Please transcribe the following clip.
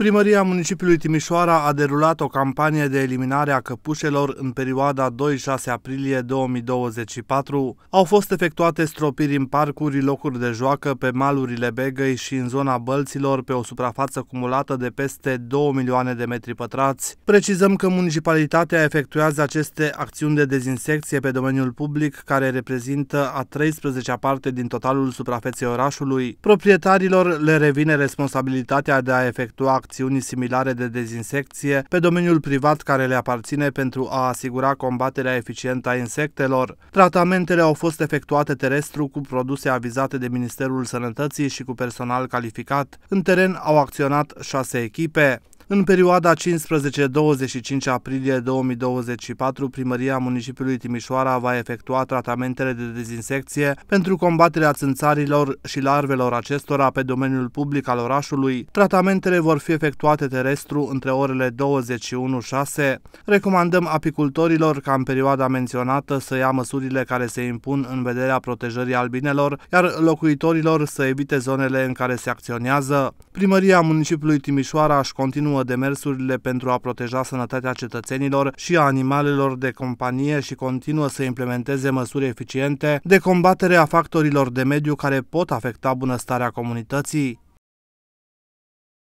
Primăria municipiului Timișoara a derulat o campanie de eliminare a căpușelor în perioada 2-6 aprilie 2024. Au fost efectuate stropiri în parcuri, locuri de joacă, pe malurile Begăi și în zona Bălților, pe o suprafață cumulată de peste 2 milioane de metri pătrați. Precizăm că municipalitatea efectuează aceste acțiuni de dezinsecție pe domeniul public, care reprezintă a 13-a parte din totalul suprafeței orașului. Proprietarilor le revine responsabilitatea de a efectua acțiuni similare de dezinsecție pe domeniul privat care le aparține pentru a asigura combaterea eficientă a insectelor. Tratamentele au fost efectuate terestru cu produse avizate de Ministerul Sănătății și cu personal calificat. În teren au acționat șase echipe. În perioada 15-25 aprilie 2024, Primăria Municipiului Timișoara va efectua tratamentele de dezinsecție pentru combaterea țânțarilor și larvelor acestora pe domeniul public al orașului. Tratamentele vor fi efectuate terestru între orele 21-6. Recomandăm apicultorilor ca în perioada menționată să ia măsurile care se impun în vederea protejării albinelor, iar locuitorilor să evite zonele în care se acționează. Primăria Municipiului Timișoara își continuă continuă demersurile pentru a proteja sănătatea cetățenilor și a animalelor de companie și continuă să implementeze măsuri eficiente de combatere a factorilor de mediu care pot afecta bunăstarea comunității.